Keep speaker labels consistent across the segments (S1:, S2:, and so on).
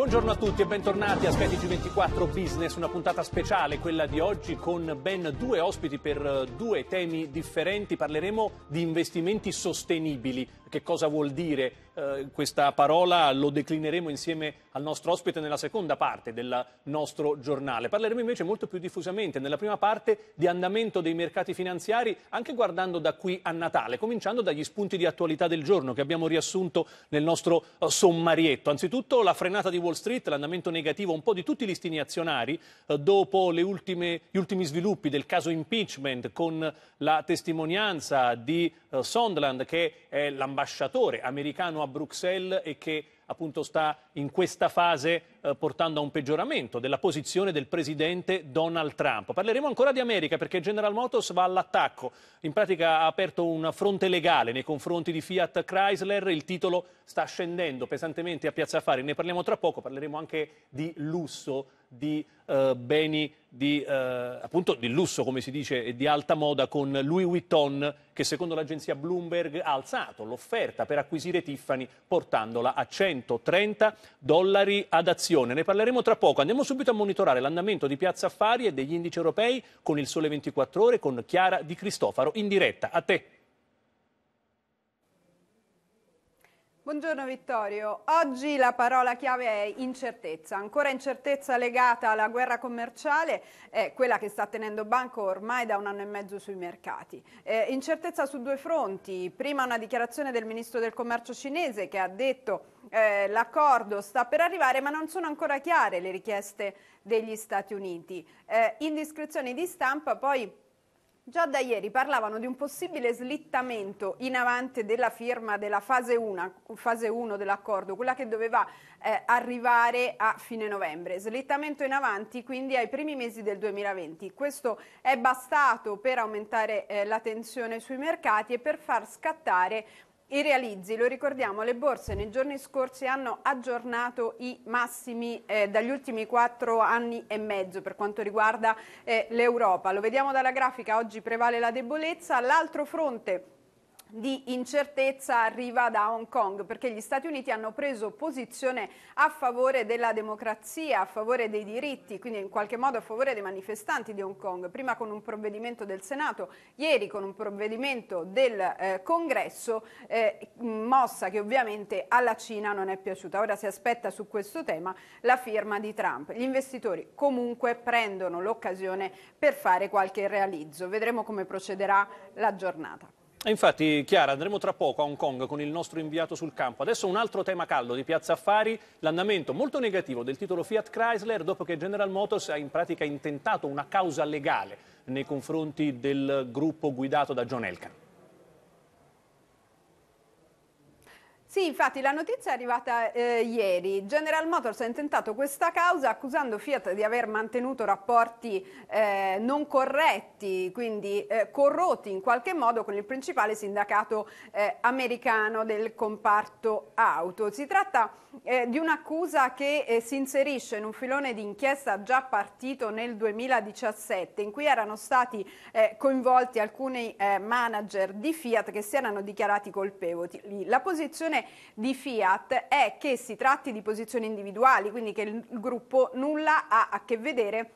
S1: Buongiorno a tutti e bentornati a Sky 24 Business, una puntata speciale, quella di oggi con ben due ospiti per eh, due temi differenti. Parleremo di investimenti sostenibili, che cosa vuol dire eh, questa parola lo declineremo insieme al nostro ospite nella seconda parte del nostro giornale. Parleremo invece molto più diffusamente nella prima parte di andamento dei mercati finanziari, anche guardando da qui a Natale, cominciando dagli spunti di attualità del giorno che abbiamo riassunto nel nostro eh, sommarietto. Anzitutto la frenata di Wall Street, l'andamento negativo un po' di tutti i listini azionari eh, dopo ultime, gli ultimi sviluppi del caso impeachment con la testimonianza di eh, Sondland che è l'ambasciatore americano a Bruxelles e che appunto sta in questa fase eh, portando a un peggioramento della posizione del presidente Donald Trump. Parleremo ancora di America perché General Motors va all'attacco. In pratica ha aperto un fronte legale nei confronti di Fiat Chrysler, il titolo sta scendendo pesantemente a Piazza Affari, ne parliamo tra poco, parleremo anche di lusso di eh, beni di, eh, appunto, di, lusso, come si dice, e di alta moda con Louis Vuitton che secondo l'agenzia Bloomberg ha alzato l'offerta per acquisire Tiffany portandola a 100 130 dollari ad azione. Ne parleremo tra poco. Andiamo subito a monitorare l'andamento di Piazza Affari e degli indici europei con il Sole 24 Ore con Chiara Di Cristofaro in diretta. A te.
S2: Buongiorno Vittorio, oggi la parola chiave è incertezza, ancora incertezza legata alla guerra commerciale, eh, quella che sta tenendo banco ormai da un anno e mezzo sui mercati. Eh, incertezza su due fronti, prima una dichiarazione del Ministro del Commercio cinese che ha detto eh, l'accordo sta per arrivare ma non sono ancora chiare le richieste degli Stati Uniti. Eh, indiscrezioni di stampa poi Già da ieri parlavano di un possibile slittamento in avanti della firma della fase 1, fase 1 dell'accordo, quella che doveva eh, arrivare a fine novembre. Slittamento in avanti quindi ai primi mesi del 2020. Questo è bastato per aumentare eh, la tensione sui mercati e per far scattare i realizzi, lo ricordiamo, le borse nei giorni scorsi hanno aggiornato i massimi eh, dagli ultimi quattro anni e mezzo per quanto riguarda eh, l'Europa. Lo vediamo dalla grafica, oggi prevale la debolezza, l'altro fronte di incertezza arriva da Hong Kong perché gli Stati Uniti hanno preso posizione a favore della democrazia, a favore dei diritti, quindi in qualche modo a favore dei manifestanti di Hong Kong, prima con un provvedimento del Senato, ieri con un provvedimento del eh, Congresso, eh, mossa che ovviamente alla Cina non è piaciuta. Ora si aspetta su questo tema la firma di Trump. Gli investitori comunque prendono l'occasione per fare qualche realizzo. Vedremo come procederà la giornata
S1: infatti, Chiara, andremo tra poco a Hong Kong con il nostro inviato sul campo. Adesso un altro tema caldo di Piazza Affari, l'andamento molto negativo del titolo Fiat Chrysler dopo che General Motors ha in pratica intentato una causa legale nei confronti del gruppo guidato da John Elkan.
S2: Sì, infatti la notizia è arrivata eh, ieri. General Motors ha intentato questa causa accusando Fiat di aver mantenuto rapporti eh, non corretti, quindi eh, corrotti in qualche modo con il principale sindacato eh, americano del comparto auto. Si tratta eh, di un'accusa che eh, si inserisce in un filone di inchiesta già partito nel 2017 in cui erano stati coinvolti alcuni manager di Fiat che si erano dichiarati colpevoli. La posizione di Fiat è che si tratti di posizioni individuali, quindi che il gruppo nulla ha a che vedere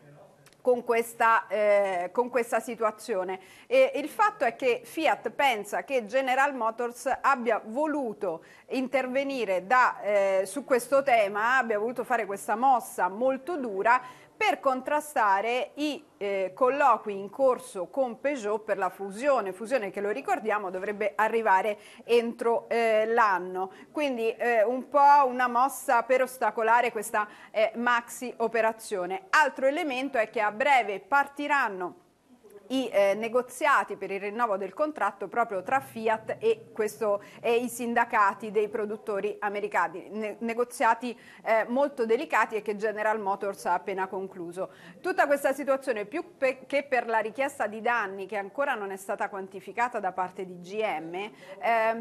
S2: con questa, eh, con questa, situazione. E il fatto è che Fiat pensa che General Motors abbia voluto intervenire da, eh, su questo tema, abbia voluto fare questa mossa molto dura per contrastare i eh, colloqui in corso con Peugeot per la fusione, fusione che lo ricordiamo dovrebbe arrivare entro eh, l'anno, quindi eh, un po' una mossa per ostacolare questa eh, maxi operazione. Altro elemento è che a breve partiranno i eh, negoziati per il rinnovo del contratto proprio tra Fiat e, questo, e i sindacati dei produttori americani, ne- negoziati eh, molto delicati e che General Motors ha appena concluso. Tutta questa situazione, più pe- che per la richiesta di danni che ancora non è stata quantificata da parte di GM, eh,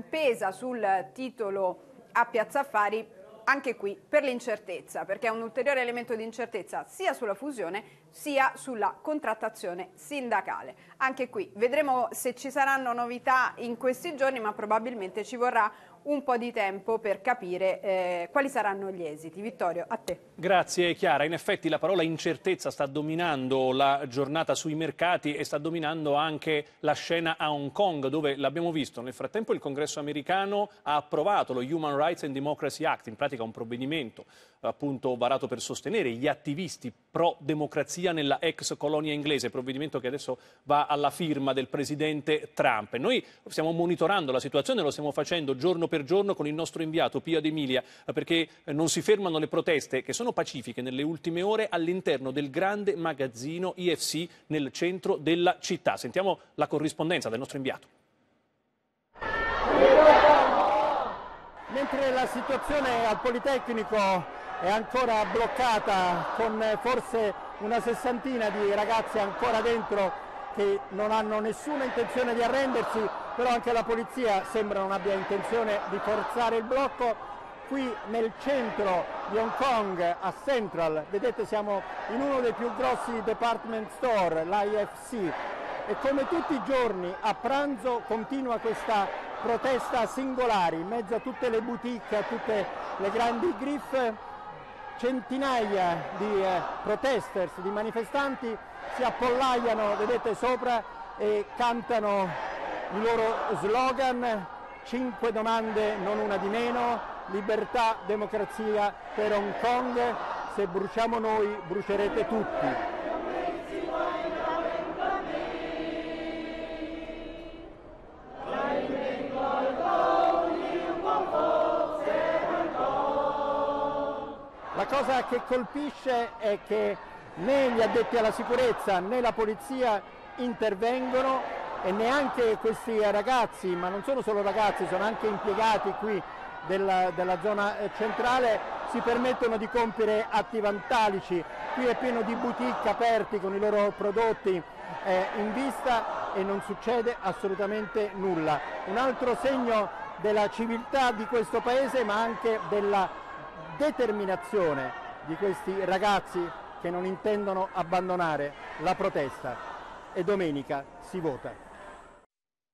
S2: pesa sul titolo a Piazza Affari anche qui per l'incertezza, perché è un ulteriore elemento di incertezza sia sulla fusione sia sulla contrattazione sindacale. Anche qui vedremo se ci saranno novità in questi giorni, ma probabilmente ci vorrà un po' di tempo per capire eh, quali saranno gli esiti. Vittorio, a te.
S1: Grazie Chiara. In effetti la parola incertezza sta dominando la giornata sui mercati e sta dominando anche la scena a Hong Kong, dove l'abbiamo visto. Nel frattempo il Congresso americano ha approvato lo Human Rights and Democracy Act, in pratica un provvedimento appunto varato per sostenere gli attivisti pro-democrazia nella ex colonia inglese, provvedimento che adesso va alla firma del presidente Trump. E noi stiamo monitorando la situazione, lo stiamo facendo giorno per per giorno con il nostro inviato Pia De Emilia, perché eh, non si fermano le proteste che sono pacifiche nelle ultime ore all'interno del grande magazzino IFC nel centro della città. Sentiamo la corrispondenza del nostro inviato.
S3: Mentre la situazione al Politecnico è ancora bloccata con eh, forse una sessantina di ragazzi ancora dentro che non hanno nessuna intenzione di arrendersi, però anche la polizia sembra non abbia intenzione di forzare il blocco. Qui nel centro di Hong Kong, a Central, vedete siamo in uno dei più grossi department store, l'IFC, e come tutti i giorni a pranzo continua questa protesta singolare in mezzo a tutte le boutique, a tutte le grandi griffe centinaia di eh, protesters, di manifestanti si appollaiano, vedete sopra, e cantano il loro slogan, cinque domande, non una di meno, libertà, democrazia per Hong Kong, se bruciamo noi brucerete tutti. che colpisce è che né gli addetti alla sicurezza né la polizia intervengono e neanche questi ragazzi, ma non sono solo ragazzi, sono anche impiegati qui della, della zona eh, centrale, si permettono di compiere atti vantalici. Qui è pieno di boutique aperti con i loro prodotti eh, in vista e non succede assolutamente nulla. Un altro segno della civiltà di questo paese ma anche della determinazione di questi ragazzi che non intendono abbandonare la protesta e domenica si vota.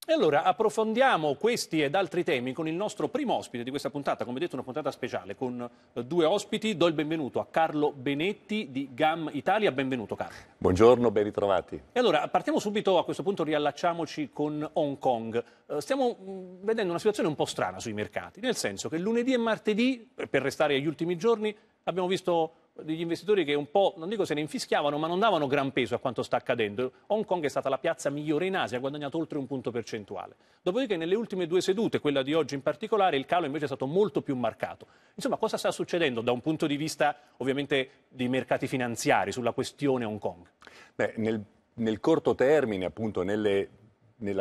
S1: E allora approfondiamo questi ed altri temi con il nostro primo ospite di questa puntata, come detto una puntata speciale con due ospiti. Do il benvenuto a Carlo Benetti di GAM Italia.
S4: Benvenuto Carlo. Buongiorno, ben ritrovati.
S1: E allora partiamo subito, a questo punto riallacciamoci con Hong Kong. Eh, stiamo mm, vedendo una situazione un po' strana sui mercati, nel senso che lunedì e martedì, per restare agli ultimi giorni, abbiamo visto degli investitori che un po', non dico se ne infischiavano, ma non davano gran peso a quanto sta accadendo. Hong Kong è stata la piazza migliore in Asia, ha guadagnato oltre un punto percentuale. Dopodiché nelle ultime due sedute, quella di oggi in particolare, il calo invece è stato molto più marcato. Insomma, cosa sta succedendo da un punto di vista ovviamente dei mercati finanziari sulla questione
S4: Hong Kong? Beh, nel, nel corto termine, appunto, nelle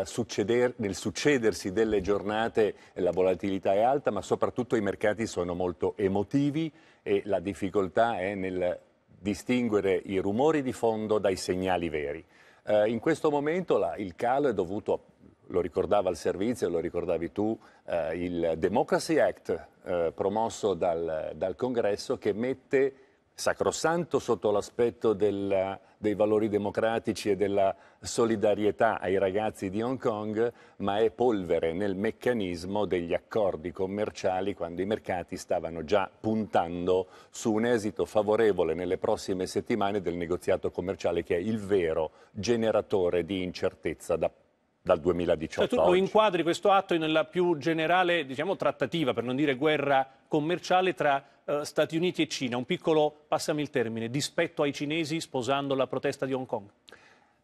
S4: succeder, nel succedersi delle giornate la volatilità è alta, ma soprattutto i mercati sono molto emotivi e la difficoltà è nel distinguere i rumori di fondo dai segnali veri. Eh, in questo momento la, il calo è dovuto lo ricordava il servizio, lo ricordavi tu, eh, il Democracy Act eh, promosso dal, dal, congresso che mette sacrosanto sotto l'aspetto dei valori democratici e della solidarietà ai ragazzi di Hong Kong, ma è polvere nel meccanismo degli accordi commerciali quando i mercati stavano già puntando su un esito favorevole nelle prossime settimane del negoziato commerciale che è il vero generatore di incertezza da dal 2018. Cioè, tu lo
S1: inquadri questo atto nella più generale diciamo, trattativa, per non dire guerra commerciale tra eh, Stati Uniti e Cina, un piccolo, passami il termine, dispetto ai cinesi sposando la protesta di Hong Kong.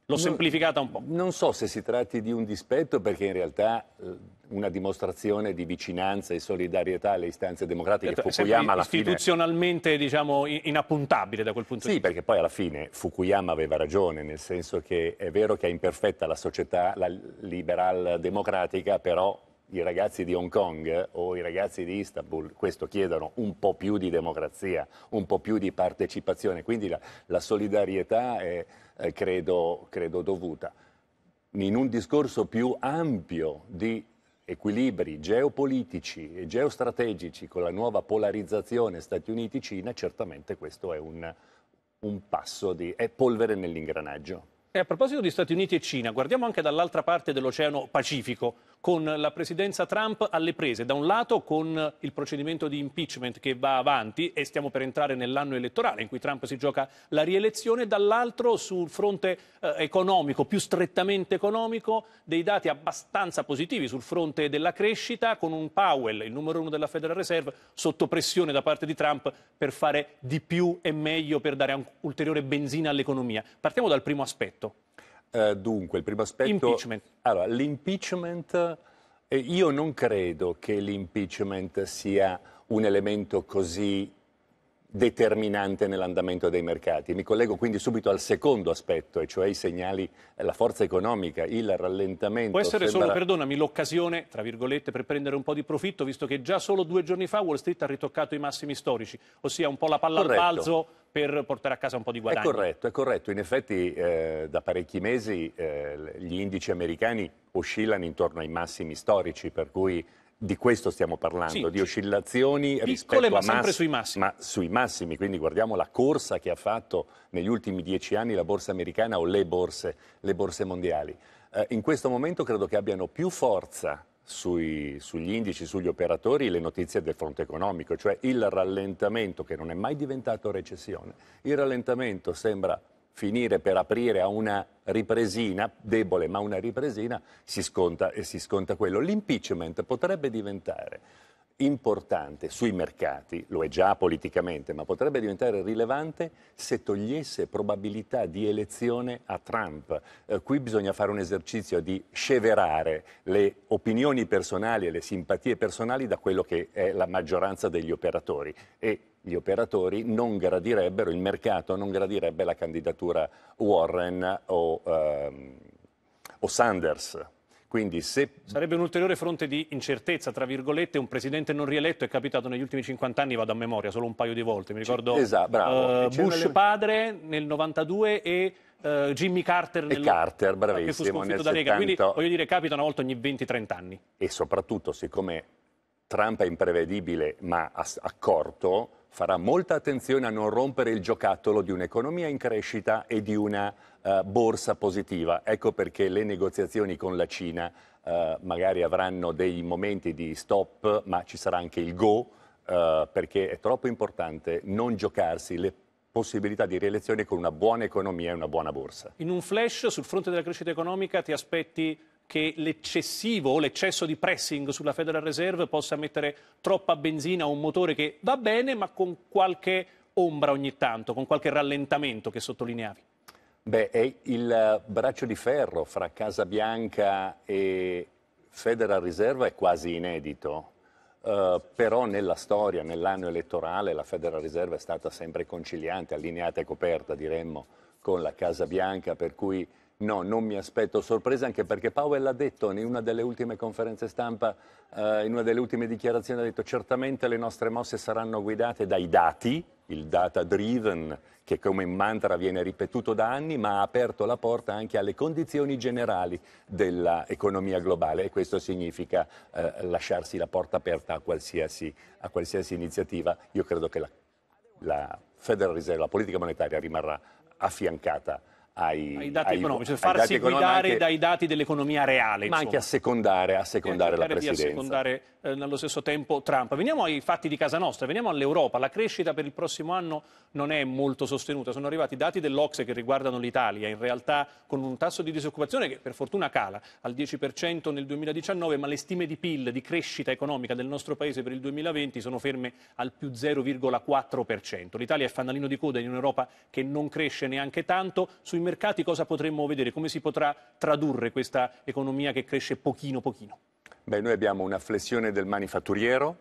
S4: L'ho semplificata un po'. Non so se si tratti di un dispetto, perché in realtà eh, una dimostrazione di vicinanza e solidarietà alle istanze democratiche certo, Fukuyama alla fine... Istituzionalmente, diciamo, inappuntabile da quel punto sì, di vista. Sì, perché poi alla fine Fukuyama aveva ragione, nel senso che è vero che è imperfetta la società, la liberal democratica, però i ragazzi di Hong Kong o i ragazzi di Istanbul questo chiedono un po' più di democrazia, un po' più di partecipazione, quindi la, la solidarietà è, eh, credo, credo dovuta. In un discorso più ampio di equilibri geopolitici e geostrategici con la nuova polarizzazione Stati Uniti-Cina, certamente questo è un, un passo di... è polvere nell'ingranaggio.
S1: E a proposito di Stati Uniti e Cina, guardiamo anche dall'altra parte dell'Oceano Pacifico con la presidenza Trump alle prese, da un lato con il procedimento di impeachment che va avanti e stiamo per entrare nell'anno elettorale in cui Trump si gioca la rielezione, dall'altro sul fronte eh, economico, più strettamente economico, dei dati abbastanza positivi sul fronte della crescita, con un Powell, il numero uno della Federal Reserve, sotto pressione da parte di Trump per fare di più e meglio, per dare ulteriore benzina
S4: all'economia. Partiamo dal primo aspetto. Eh, dunque, il primo aspetto... Impeachment. Allora, l'impeachment... Eh, io non credo che l'impeachment sia un elemento così determinante nell'andamento dei mercati. Mi collego quindi subito al secondo aspetto, e cioè i segnali, eh, la forza economica, il rallentamento. Può essere sembra... solo,
S1: perdonami, l'occasione, tra virgolette, per prendere un po' di profitto, visto che già solo due giorni fa Wall Street ha ritoccato i massimi storici, ossia un po' la palla corretto. al balzo per portare a casa un po' di guadagno. È
S4: corretto, è corretto. In effetti eh, da parecchi mesi eh, gli indici americani oscillano intorno ai massimi storici, per cui di questo stiamo parlando, sì, di oscillazioni piccole ma sempre sui massimi. Ma sui massimi, quindi guardiamo la corsa che ha fatto negli ultimi dieci anni la borsa americana o le borse, le borse mondiali. Eh, in questo momento credo che abbiano più forza sui, sugli indici, sugli operatori, le notizie del fronte economico, cioè il rallentamento che non è mai diventato recessione. Il rallentamento sembra finire per aprire a una ripresina, debole ma una ripresina, si sconta, e si sconta quello. L'impeachment potrebbe diventare importante sui mercati, lo è già politicamente, ma potrebbe diventare rilevante se togliesse probabilità di elezione a Trump. Eh, qui bisogna fare un esercizio di sceverare le opinioni personali e le simpatie personali da quello che è la maggioranza degli operatori e gli operatori non gradirebbero, il mercato non gradirebbe la candidatura Warren o, ehm, o Sanders. Quindi se...
S1: Sarebbe un ulteriore fronte di incertezza, tra virgolette, un presidente non rieletto è capitato negli ultimi 50 anni, vado a memoria, solo un paio di volte, mi ricordo esatto, uh, Bush padre nel 92 e
S4: uh, Jimmy Carter, nel... e Carter bravissimo, che fu sconfitto da Lega, 70... quindi voglio
S1: dire capita una volta
S4: ogni 20-30 anni. E soprattutto siccome Trump è imprevedibile ma accorto, farà molta attenzione a non rompere il giocattolo di un'economia in crescita e di una uh, borsa positiva. Ecco perché le negoziazioni con la Cina uh, magari avranno dei momenti di stop, ma ci sarà anche il go, uh, perché è troppo importante non giocarsi le possibilità di rielezione con una buona economia e una buona borsa.
S1: In un flash sul fronte della crescita economica ti aspetti che l'eccessivo o l'eccesso di pressing sulla Federal Reserve possa mettere troppa benzina a un motore che va bene ma con qualche ombra ogni tanto, con qualche rallentamento che sottolineavi?
S4: Beh, è il eh, braccio di ferro fra Casa Bianca e Federal Reserve è quasi inedito. Uh, però nella storia, nell'anno elettorale, la Federal Reserve è stata sempre conciliante, allineata e coperta, diremmo, con la Casa Bianca, per cui No, non mi aspetto sorprese, anche perché Powell ha detto in una delle ultime conferenze stampa, eh, in una delle ultime dichiarazioni, ha detto certamente le nostre mosse saranno guidate dai dati, il data driven, che come mantra viene ripetuto da anni, ma ha aperto la porta anche alle condizioni generali dell'economia globale e questo significa eh, lasciarsi la porta aperta a qualsiasi, a qualsiasi iniziativa. Io credo che la, la Federal Reserve, la politica monetaria, rimarrà affiancata ai, ai, dati ai, economici, cioè farsi dati guidare anche,
S1: dai dati dell'economia reale. Ma anche a
S4: secondare, a secondare eh, la presidenza. a
S1: secondare eh, nello stesso tempo Trump. Veniamo ai fatti di casa nostra, veniamo all'Europa. La crescita per il prossimo anno non è molto sostenuta. Sono arrivati dati dell'Ocse che riguardano l'Italia, in realtà con un tasso di disoccupazione che per fortuna cala al 10% nel 2019, ma le stime di PIL, di crescita economica del nostro Paese per il 2020 sono ferme al più 0,4%. L'Italia è fanalino di coda in un'Europa che non cresce neanche tanto. Sui mercati cosa potremmo vedere? Come si potrà tradurre questa economia che cresce pochino
S4: pochino? Beh, noi abbiamo una flessione del manifatturiero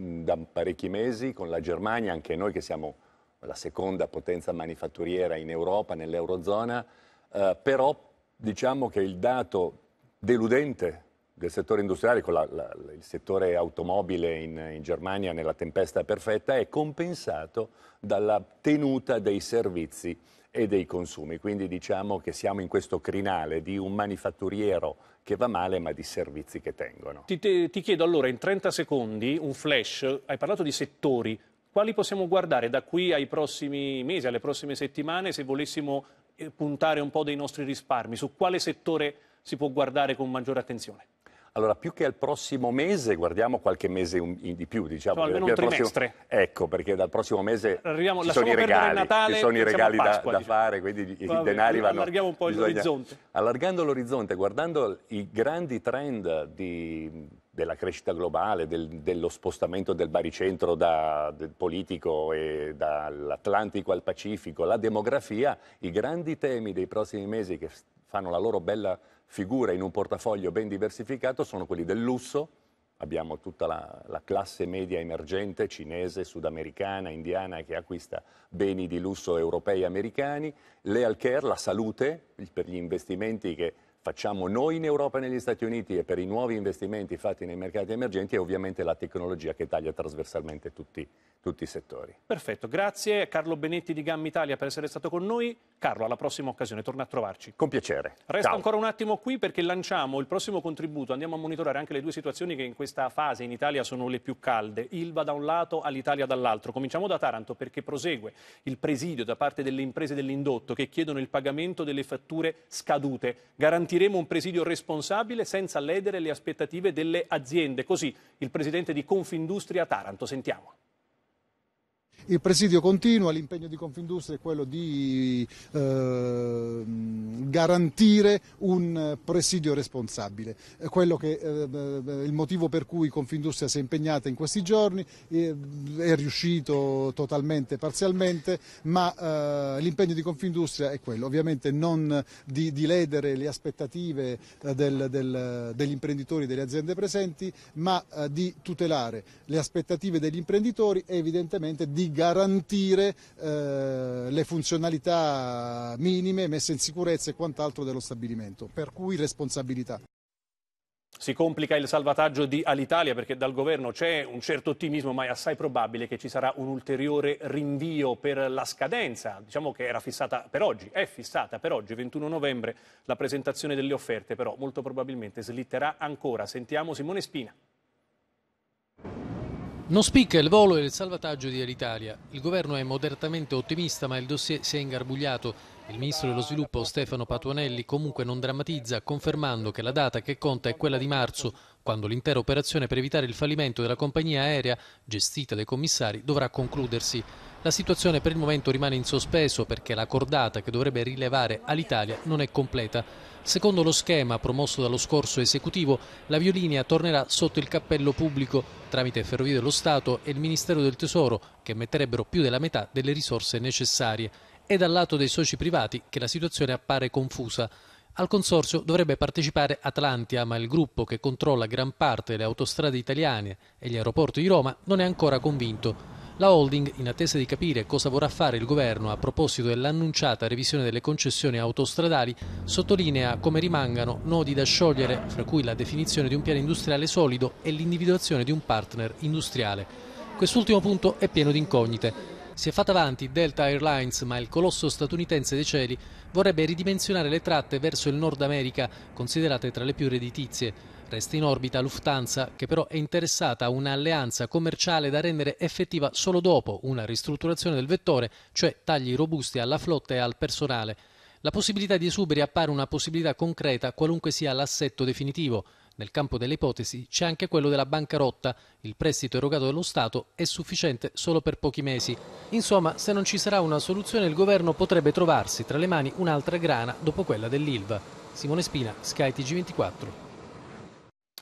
S4: mm, da parecchi mesi con la Germania, anche noi che siamo la seconda potenza manifatturiera in Europa, nell'Eurozona, eh, però diciamo che il dato deludente del settore industriale, con la, la, il settore automobile in, in, Germania nella tempesta perfetta, è compensato dalla tenuta dei servizi e dei consumi. Quindi diciamo che siamo in questo crinale di un manifatturiero che va male ma di servizi che tengono.
S1: Ti, te, ti chiedo allora in 30 secondi un flash, hai parlato di settori, quali possiamo guardare da qui ai prossimi mesi, alle prossime settimane, se volessimo eh, puntare un po' dei nostri risparmi? Su quale settore si può guardare con maggiore attenzione?
S4: Allora, più che al prossimo mese, guardiamo qualche mese di più, diciamo. Cioè, almeno un trimestre. Prossimo, ecco, perché dal prossimo mese Arriviamo, ci, sono regali, Natale, ci sono i regali, Pasqua, da, diciamo. da, fare, quindi Vabbè, i denari vanno... Allarghiamo un po' bisogna, l'orizzonte. Allargando l'orizzonte, guardando i grandi trend di, della crescita globale, del, dello spostamento del baricentro da, del politico e dall'Atlantico al Pacifico, la demografia, i grandi temi dei prossimi mesi che fanno la loro bella figura in un portafoglio ben diversificato sono quelli del lusso, abbiamo tutta la, la, classe media emergente cinese, sudamericana, indiana che acquista beni di lusso europei e americani, l'healthcare, la salute per gli investimenti che facciamo noi in Europa e negli Stati Uniti e per i nuovi investimenti fatti nei mercati emergenti è ovviamente la tecnologia che taglia trasversalmente tutti, tutti i settori.
S1: Perfetto, grazie Carlo Benetti di Gamma Italia per essere stato con noi. Carlo, alla prossima occasione, torna a trovarci.
S4: Con piacere.
S1: Resta Ciao. ancora un attimo qui perché lanciamo il prossimo contributo, andiamo a monitorare anche le due situazioni che in questa fase in Italia sono le più calde, Ilva da un lato, all'Italia dall'altro. Cominciamo da Taranto perché prosegue il presidio da parte delle imprese dell'indotto che chiedono il pagamento delle fatture scadute, garantite Garantiremo un presidio responsabile senza ledere le aspettative delle aziende. Così il presidente di Confindustria Taranto. Sentiamo.
S5: Il presidio continua, l'impegno di Confindustria è quello di eh, garantire un presidio responsabile, che, eh, il motivo per cui Confindustria si è impegnata in questi giorni, eh, è riuscito totalmente, parzialmente, ma eh, l'impegno di Confindustria è quello, ovviamente non di, di ledere le aspettative eh, del, del, degli imprenditori e delle aziende presenti, ma eh, di tutelare le aspettative degli imprenditori e evidentemente di garantire eh, le funzionalità minime messe in sicurezza e quant'altro dello stabilimento, per cui responsabilità.
S1: Si complica il salvataggio di Alitalia perché dal governo c'è un certo ottimismo, ma è assai probabile che ci sarà un ulteriore rinvio per la scadenza, diciamo che era fissata per oggi, è fissata per oggi, 21 novembre, la presentazione delle offerte, però molto probabilmente slitterà ancora. Sentiamo Simone Spina.
S5: Non spicca il volo e il salvataggio di Alitalia. Il governo è moderatamente ottimista ma il dossier si è ingarbugliato. Il ministro dello sviluppo Stefano Patuanelli comunque non drammatizza confermando che la data che conta è quella di marzo, quando l'intera operazione per evitare il fallimento della compagnia aerea, gestita dai commissari, dovrà concludersi. La situazione per il momento rimane in sospeso perché la cordata che dovrebbe rilevare all'Italia non è completa. Secondo lo schema promosso dallo scorso esecutivo, la violinea tornerà sotto il cappello pubblico tramite Ferrovie dello Stato e il Ministero del Tesoro, che metterebbero più della metà delle risorse necessarie, È dal lato dei soci privati che la situazione appare confusa. Al consorzio dovrebbe partecipare Atlantia, ma il gruppo che controlla gran parte delle autostrade italiane e gli aeroporti di Roma non è ancora convinto. La holding, in attesa di capire cosa vorrà fare il governo a proposito dell'annunciata revisione delle concessioni autostradali, sottolinea come rimangano nodi da sciogliere, fra cui la definizione di un piano industriale solido e l'individuazione di un partner industriale. Quest'ultimo punto è pieno di incognite. Si è fatta avanti Delta Airlines, ma il colosso statunitense dei cieli vorrebbe ridimensionare le tratte verso il Nord America, considerate tra le più redditizie testa in orbita Lufthansa, che però è interessata a un'alleanza commerciale da rendere effettiva solo dopo una ristrutturazione del vettore, cioè tagli robusti alla flotta e al personale. La possibilità di esuberi appare una possibilità concreta qualunque sia l'assetto definitivo. Nel campo delle ipotesi c'è anche quello della bancarotta. Il prestito erogato dallo Stato è sufficiente solo per pochi mesi. Insomma, se non ci sarà una soluzione, il governo potrebbe trovarsi tra le mani un'altra grana dopo quella dell'ILVA. Simone Spina, Sky tg 24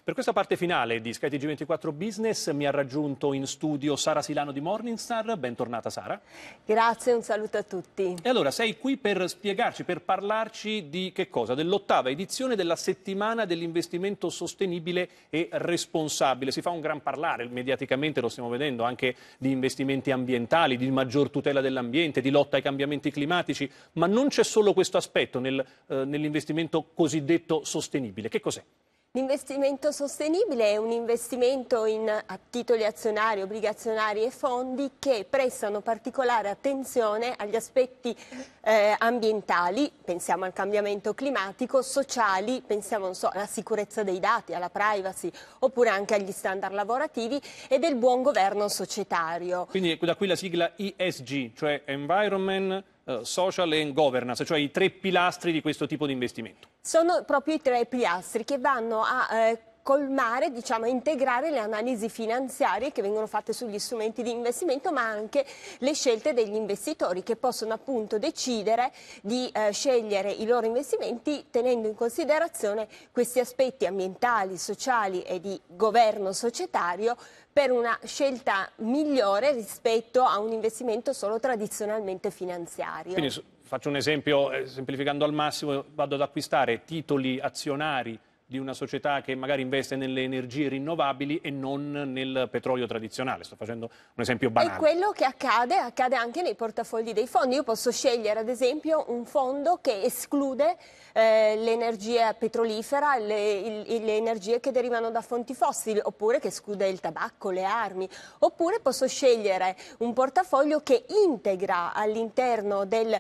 S1: per questa parte finale di skytg 24 Business mi ha raggiunto in studio Sara Silano di Morningstar. Bentornata Sara. Grazie, un saluto a tutti. E allora sei qui per spiegarci, per parlarci di che cosa? Dell'ottava edizione della settimana dell'investimento sostenibile e responsabile. Si fa un gran parlare, mediaticamente lo stiamo vedendo, anche di investimenti ambientali, di maggior tutela dell'ambiente, di lotta ai cambiamenti climatici, ma non c'è solo questo aspetto nel, eh, nell'investimento cosiddetto sostenibile. Che cos'è?
S6: L'investimento sostenibile è un investimento in titoli azionari, obbligazionari e fondi che prestano particolare attenzione agli aspetti eh, ambientali, pensiamo al cambiamento climatico, sociali, pensiamo so, alla sicurezza dei dati, alla privacy oppure anche agli standard lavorativi e del buon governo societario.
S1: Quindi da qui la sigla ESG, cioè Environment, eh, social and governance, cioè i tre pilastri di questo tipo di investimento.
S6: Sono proprio i tre pilastri che vanno a eh, colmare, diciamo, integrare le analisi finanziarie che vengono fatte sugli strumenti di investimento, ma anche le scelte degli investitori che possono appunto decidere di eh, scegliere i loro investimenti tenendo in considerazione questi aspetti ambientali, sociali e di governo societario per una scelta migliore rispetto a un investimento solo tradizionalmente finanziario. Quindi
S1: faccio un esempio, eh, semplificando al massimo, vado ad acquistare titoli azionari di una società che magari investe nelle energie rinnovabili e non nel petrolio tradizionale. Sto facendo un esempio banale. E
S6: quello che accade, accade anche nei portafogli dei fondi. Io posso scegliere ad esempio un fondo che esclude eh, l'energia petrolifera, le, il, le energie che derivano da fonti fossili, oppure che esclude il tabacco, le armi, oppure posso scegliere un portafoglio che integra all'interno del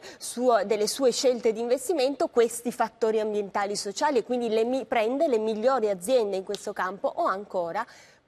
S6: delle sue scelte di investimento questi fattori ambientali e sociali e quindi le prende delle migliori aziende in questo campo o ancora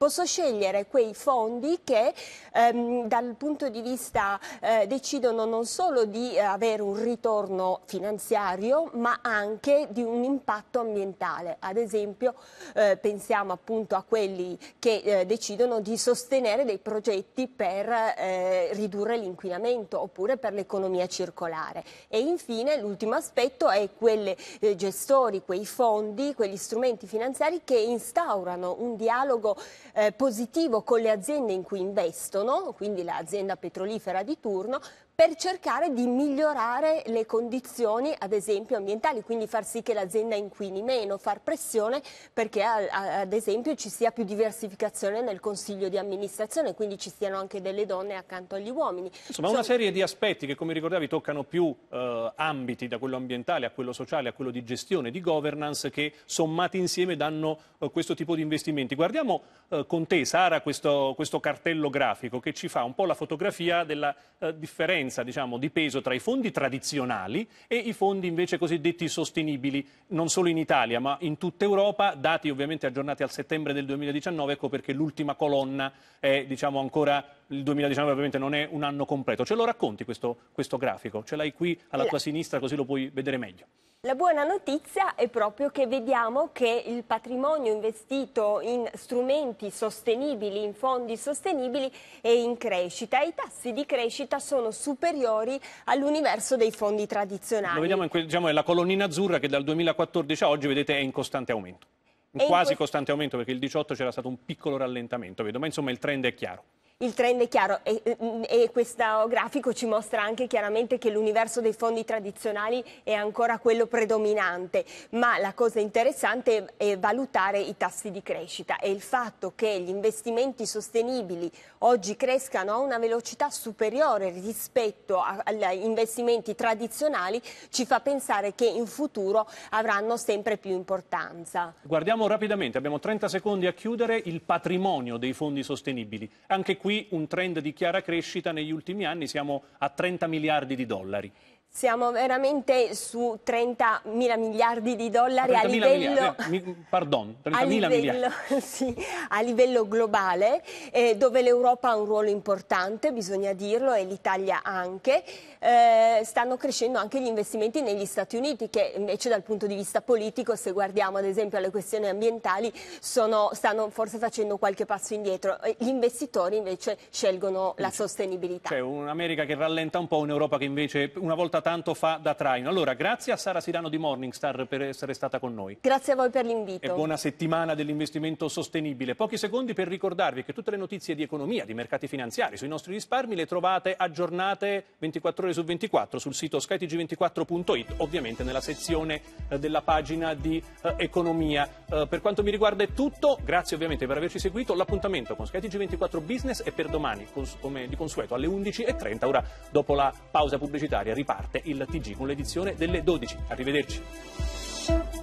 S6: posso scegliere quei fondi che ehm, dal punto di vista eh, decidono non solo di eh, avere un ritorno finanziario ma anche di un impatto ambientale. Ad esempio eh, pensiamo appunto a quelli che eh, decidono di sostenere dei progetti per eh, ridurre l'inquinamento oppure per l'economia circolare. E infine l'ultimo aspetto è quei eh, gestori, quei fondi, quegli strumenti finanziari che instaurano un dialogo eh, positivo con le aziende in cui investono, quindi l'azienda petrolifera di turno, per cercare di migliorare le condizioni, ad esempio, ambientali, quindi far sì che l'azienda inquini meno, far pressione perché ad esempio ci sia più diversificazione nel consiglio di amministrazione, quindi ci siano anche delle donne accanto agli uomini. Insomma, Sono... una
S1: serie di aspetti che, come ricordavi, toccano più eh, ambiti, da quello ambientale a quello sociale, a quello di gestione, di governance, che sommati insieme danno eh, questo tipo di investimenti. Guardiamo eh, con te, Sara, questo, questo, cartello grafico che ci fa un po' la fotografia della eh, differenza differenza diciamo, di peso tra i fondi tradizionali e i fondi invece cosiddetti sostenibili, non solo in Italia ma in tutta Europa, dati ovviamente aggiornati al settembre del 2019, ecco perché l'ultima colonna è diciamo, ancora il 2019 ovviamente non è un anno completo. Ce lo racconti questo, questo grafico? Ce l'hai qui alla tua sinistra così lo puoi vedere meglio.
S6: La buona notizia è proprio che vediamo che il patrimonio investito in strumenti sostenibili, in fondi sostenibili, è in crescita e i tassi di crescita sono superiori all'universo dei fondi tradizionali. Lo vediamo,
S1: que- diciamo, è la colonnina azzurra che dal 2014 a oggi, vedete, è in costante aumento. In quasi in quest- costante aumento perché il 2018 c'era stato un piccolo rallentamento, vedo, ma insomma il trend è chiaro.
S6: Il trend è chiaro e, mm, e, questo grafico ci mostra anche chiaramente che l'universo dei fondi tradizionali è ancora quello predominante, ma la cosa interessante è valutare i tassi di crescita e il fatto che gli investimenti sostenibili oggi crescano a una velocità superiore rispetto agli investimenti tradizionali ci fa pensare che in futuro avranno sempre più importanza.
S1: Guardiamo rapidamente, abbiamo 30 secondi a chiudere, il patrimonio dei fondi sostenibili. Anche qui un trend di chiara crescita negli ultimi anni, siamo a 30 miliardi di dollari.
S6: Siamo veramente su 30 mila miliardi di dollari a livello,
S1: miliardi, eh, pardon, a, livello,
S6: sì, a livello, globale, eh, dove l'Europa ha un ruolo importante, bisogna dirlo, e l'Italia anche. Eh, stanno crescendo anche gli investimenti negli Stati Uniti, che invece dal punto di vista politico, se guardiamo ad esempio alle questioni ambientali, sono, stanno forse facendo qualche passo indietro. Gli investitori invece scelgono la sostenibilità.
S1: C'è un'America che rallenta un po', un'Europa che invece una volta tanto fa da traino. Allora, grazie a Sara Sirano di Morningstar per essere stata con noi.
S6: Grazie a voi per l'invito. E buona
S1: settimana dell'investimento sostenibile. Pochi secondi per ricordarvi che tutte le notizie di economia, di mercati finanziari, sui nostri risparmi le trovate aggiornate 24 ore su 24 sul sito skytg24.it, ovviamente nella sezione eh, della pagina di eh, economia. Eh, per quanto mi riguarda è tutto, grazie ovviamente per averci seguito. L'appuntamento con SkyTG24 Business è per domani, come di consueto, alle 11.30, ora dopo la pausa pubblicitaria riparte parte il TG con l'edizione delle 12. Arrivederci.